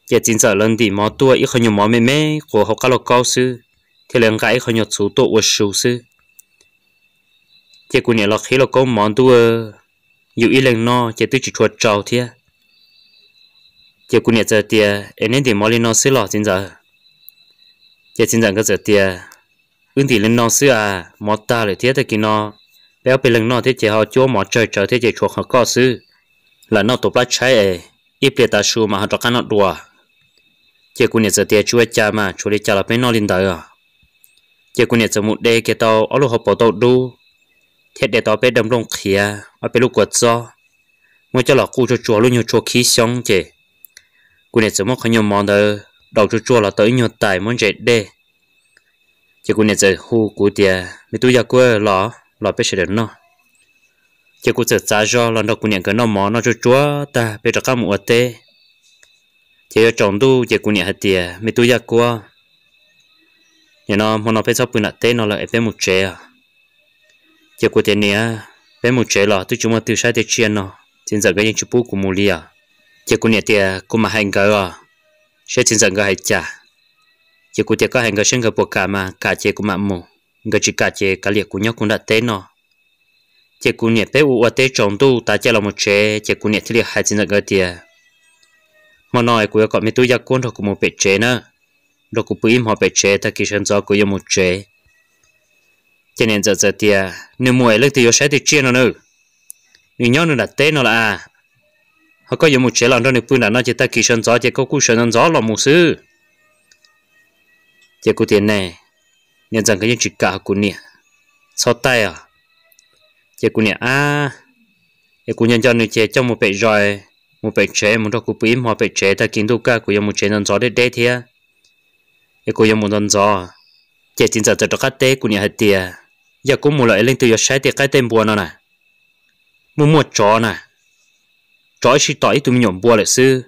chỉ chính sợ lần đi mò tua ít không nhiều mò mê mê của học các lộc cao sư thì lần gái không nhiều chú tổ của sư sư chỉ cũng nhớ là khi là có mò tua dù ít lần nó chỉ tự chỉ chuột trâu thiệt chỉ cũng nhớ giờ tiệt em nên đi mò lên nó sư lọ chính giờ chỉ chính giờ cái giờ tiệt ưng thì lên nó sư à mò ta lại thiệt thì kia nó béo bên lần nó thế chỉ họ chúa mò chơi chơi thế chỉ chuột họ cao sư là nó tổ lá trái ấy ít biết ta su mà hạt trắc nó đùa chỉ cũng nhận tiền chúa cha mà chú đi cha là bên nó linh đời à chỉ cũng nhận một đề cái tàu ở lúc họ bỏ tàu đu Thiết để tàu bé đâm rong khía ở bên lúc quật gió mới cho là cú cho chú luôn nhiều chú khí xong chứ cũng nhận một không nhiều món đời đầu chúa chú là tới nhiều tài muốn chạy đê chỉ cũng nhận hu cú tiền mình tôi giờ quê lọ lọ bé sẽ đến nó chỉ có sợ giá do lần đầu cũng nhận cái nó mỏ nó cho chúa ta bây giờ các mụ tê chỉ có trong tu chỉ cũng nhận hạt tiền mi tu giác qua nhà nó mà nó phải sắp bữa tê nó là phải một chế à chỉ có tiền nè phải một chế là tôi chúng mà tiêu sai tiêu chiên nó trên giờ cái những chụp của mù li à chỉ cũng nhận tiền cũng mà hành cái à sẽ trên giờ cái hay trả chỉ có tiền cái hành cái sinh cái bộ cả mà cả chế cũng mà mù cái chỉ cả chế cả liệt của nhóc cũng đã tê nó chỉ cũng nhẹ bé u ở tế trồng tu ta chỉ là một chế chỉ cũng nhẹ thì liệt hai chín là cái tiền mà nói của các mẹ tôi giác quân học một bé chế nữa rồi cũng bìm họ bé chế ta kỳ sinh cho của một chế cho nên giờ giờ tiền nếu mua lấy thì có sẽ thì chia nó nữa nhưng nhau nó đặt tên nó là à họ có một chế làm đó nếu bùn là nó chỉ ta kỳ sinh cho chỉ có cú sinh cho là một sư chỉ có tiền này nên rằng cái những chuyện cả của nè sao tay à chế cú nè à cái cú nhân cho nên chế trong một bể rồi một bể chế một đôi cúp bím một bể chế ta kiến đâu cả của yếm một chế nón gió để để thế cái cú yếm một nón gió chế chính giờ cho các tế cú nè hết tiệt giờ cú một loại lên từ giờ sáng thì cái tên buồn nó nè mua mua chó nè chó chỉ tỏi tụi mình nhổm buồn lại sư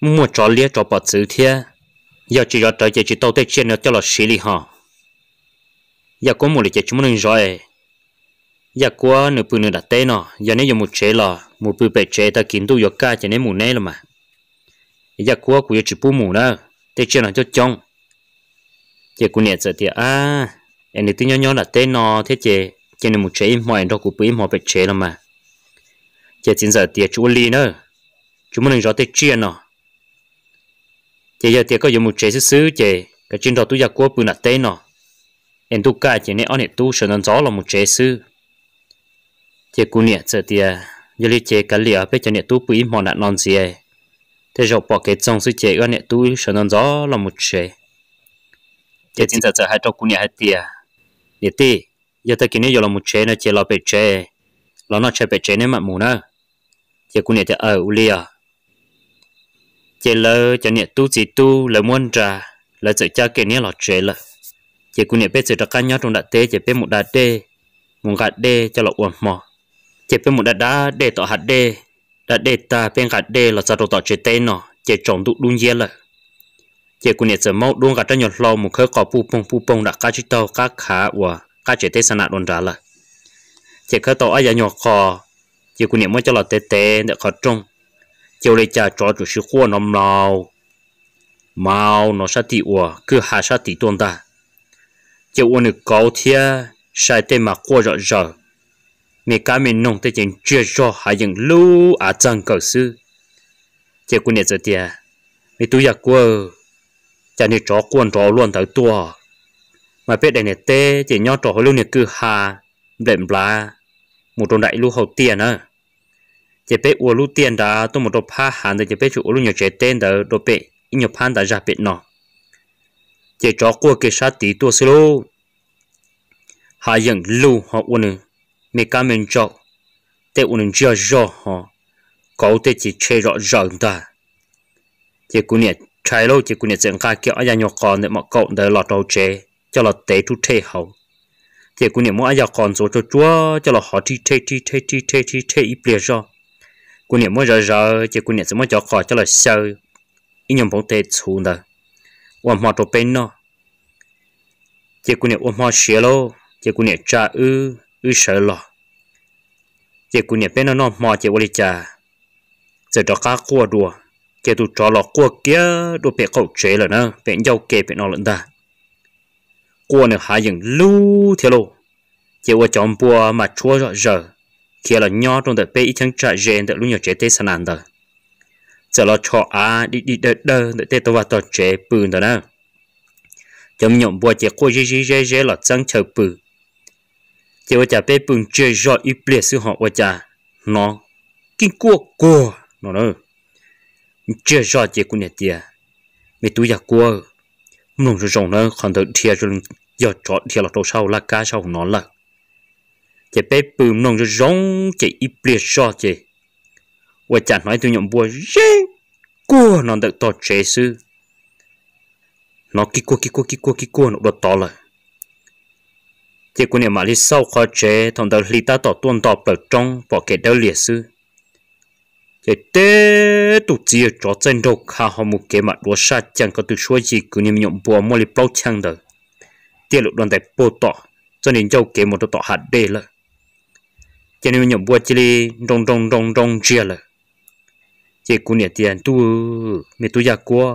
mua mua chó lia chó bọt sư thế giờ chỉ giờ tới chế chỉ tàu tới trên nó cho là xí đi ha, giờ cú một lại chế chúng mình rồi giờ dạ qua nửa bữa nửa đặt tên nọ giờ nếu giờ một chế lò một bữa bảy chế ta kiếm tu yoga ca cho nên mù nè rồi mà dạ giờ qua cũng chỉ bu mù đó thế chưa là cho chồng giờ cũng nhẹ giờ thì à em đi tin nhỏ nhỏ đặt tên nọ thế chế cho nên một chế mọi đó cũng bị mọi bảy chế rồi mà giờ dạ chính giờ thì chú li nữa chú muốn rõ thế chia nọ giờ giờ thì có giờ một chế xứ xứ chế cái chuyện đó tu giờ qua bữa đặt tên nọ em tu ca cho nên anh tu sợ nó rõ là một chế xứ chế cú nhẹ sợ tiề giờ lý chế cả lìa bây giờ nhẹ tú bụi mòn nạn non gì e. thế rồi bỏ cái trong suy chế ở nhẹ tú sợ non gió là một chế chế chính sợ sợ hai trâu cú nhẹ hai tiề nhẹ tì giờ ta kia nhớ là một chế nó chế lo bể chế lo nó chế bể chế nên mà mù nữa chế cú nhẹ thì ở u lìa chế lơ cho nhẹ tú gì tú là muốn trà là sợ cha kinh nhẹ lo chế là chế cú nhẹ bây giờ đã cá nhau trong đại tê chế bây một đại tế một gạt đê cho lọ uổng mò chế bên một đất đá để tỏ hạt đê đã để ta bên hạt đê là sao tỏ chế tên nó chế trồng tụ đun dê là chế cũng nhận sự mau đun cả ra nhiều lo một khơi cỏ pu phong pu phong đã cá chít tàu cá khá và cá chế tê sana đồn ra là chế khơi tàu ai nhỏ cỏ chế cũng nhận mới cho là tê tê để khó trông chiều lấy trà cho chủ sư khua nằm nào mau nó sát thị ủa cứ hạ sát thị tuôn ta chiều ủa nữ cao thia sai tên mà khua rõ rõ mẹ cá mình nông tới chừng chưa cho hai chừng lú à chẳng cầu sư chỉ cũng nè giờ tiệt mẹ tôi giặc quơ cha nè chó quần chó luôn thở tua mà biết đây này tê chỉ nhau chó luôn này cứ hà đệm lá một đồn đại lú hậu tiền nữa, chỉ biết uổng lú tiền đã, tôi một đồ pha hàn thì chỉ biết chủ lú nhiều chế tên đó đồ bé nhiều phan đã ra biết nọ chỉ chó quơ cái sát tí tua xí lú hai chừng lú họ uo mẹ cá mình cho tê uống cho cho họ có tê chỉ chơi rõ rõ ta chỉ cũng nè trái lâu chỉ cũng nè chẳng khai kiểu ai nhau con để mà cậu để lọt đầu chế cho là tế chú thế hậu chỉ cũng nhẹ mỗi ai còn số cho chúa cho là họ thi thế thi thế thi thế thi thế ít bia cho cũng nhẹ mỗi giờ giờ chỉ cũng nhẹ sẽ mỗi cho khỏi cho là sao ít nhầm bóng tê xuống đó ôm họ đồ bên nó chỉ cũng nhẹ ôm họ xé lâu chỉ cũng nhẹ trả ư ư sợ lo chị cũng nhận bên nó nó mò chị quay cha giờ đó cá cua đùa chị tụt trò lo cua kia đồ bé cậu chế là nó bé nhau kề bé nó lận ta cua này hái những lú thế lo, chị qua chọn bùa mà chúa rõ giờ khi là nhỏ trong đợt bé ít chẳng trả dền đợt lúc nhỏ chế tế sàn ăn đợt giờ lo cho à đi đi đợt đợt đợt tế tao và tao chế bự đợt nè chấm nhộng bùa chị cua dê dê dê dê là chẳng chờ bự chỉ vợ cha bé bùng chơi rồi ít bể sư họ vợ cha nó kinh cua cua nó nữa chơi rồi chỉ cũng nhận tiền mấy tôi giặc cua mông rồi rồng nó còn được thiệt rồi giờ chọn thiệt là đồ sau là cá sau nó là chỉ bé bùng mông rồi rồng chỉ ít bể rồi chỉ vợ cha nói tôi nhộng bùa rê cua nó được to chơi sư nó kinh cua kinh cua kinh cua kinh cua nó đột to rồi chỉ cũng niệm mà lý sau khó chế thằng đó lý ta tỏ tuôn tỏ bờ trong bỏ kẻ đỡ liệt sư chỉ tế tụ chỉ cho chân đồ khá họ một cái mặt đua sát chẳng có từ số gì cứ niệm nhộng bùa mua lý bao chẳng đời tiền lúc đoàn tại bồ tỏ cho nên châu kế một tỏ hạt đê lợ cho nên nhộng bùa chỉ lý rong rong rong rong chia lợ chỉ cũng niệm tiền tu mẹ tu già qua,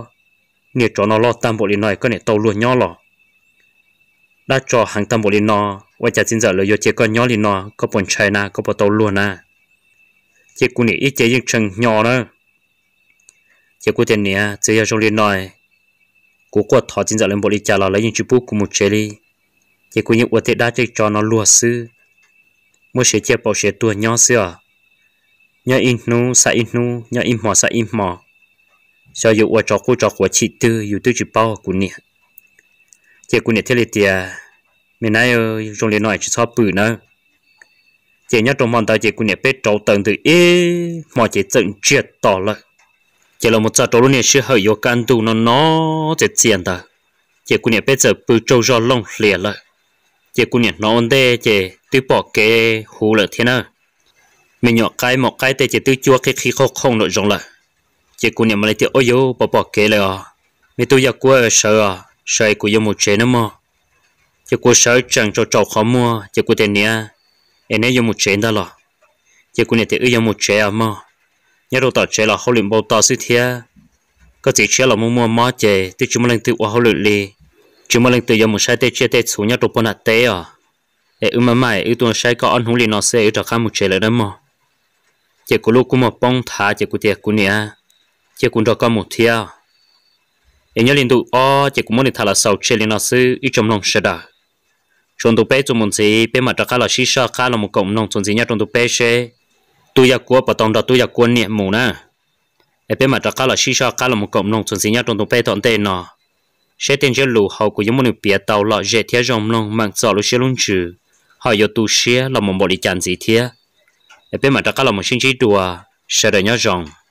niệm cho nó lo tam bộ lý nói có niệm tàu luôn nhỏ lọ đã cho hàng tâm bộ linh nó và chả xin giờ lời yêu chế con nhỏ linh nó có bọn trai na có bọn tàu luôn à. na chế cụ này ít chế những chân nhỏ nữa chế cụ tiền này chế yêu trong linh nói cú có thọ xin giờ lên bộ linh trả lời lấy những chú bút của một chế đi chế cụ những vật thể đã chế cho nó lùa sư mua chế chế bảo chế tua nhỏ xưa à. nhỏ in nu sa in nu nhỏ in mỏ sa in mỏ cho dù ở trò cô trò của chị tư dù tư chỉ bao của nè chị cũng nhận thế này thì mình nói trong liên nói chỉ sao bự nữa chị nhớ trong mòn tao chị cũng nhận biết trâu tầng từ ý mọi chị dựng chuyện tỏ lại chị là một giờ trâu này sẽ hơi vô can tu nó nó chị tiền ta chị cũng nhận biết giờ bự trâu do lông lìa lại chị cũng nhận nó ổn đây chị tự bỏ cái hú lại thế nào mình nhỏ cái một cái tê chị tự chua cái khí khô không nội rộng lại chị cũng nhận mà lấy chị ôi yo bỏ bỏ cái lại à mình tôi giờ quá sợ à sai của yêu một chế nó mà chỉ có sai chẳng cho cháu khó mua chỉ có tiền nha em ấy yêu một chế đó là chỉ có này thì yêu một chế à mà nhớ đồ tao chế là hậu luyện bao tao xí thia có chỉ chế là mua mua má chế tức chúng mình tự qua hậu luyện li chúng mình tự yêu một sai tê chia tê số nhớ đồ bận hạt tê à em ưu mà mày ưu tuần sai có anh hùng luyện nói sẽ ưu trả khai một chế là đó mà chỉ có lúc cũng mà bông thả chỉ có tiền của nha chỉ có đó có một thiêu nhớ liên tục ó chỉ cũng muốn thà là sau chơi liên nó sư ít trong lòng sẽ đã Chọn tôi bé chúng mình gì bé mà chắc là xí sao khá là một cộng nông chúng gì nhá chúng tôi bé sẽ tôi giặc của bà tông đó tôi giặc của niệm mù na bé mà chắc là xí sao khá là một cộng nông chúng gì nhá chúng tôi bé thọn tên nó sẽ tên chơi lù hậu của những món bia tàu là dễ thiết rồng lòng mang giỏ lối xe luôn chứ họ yêu tu xe là một bộ lý chán gì thiết bé mà chắc là một sinh trí đùa sẽ đợi nhớ rồng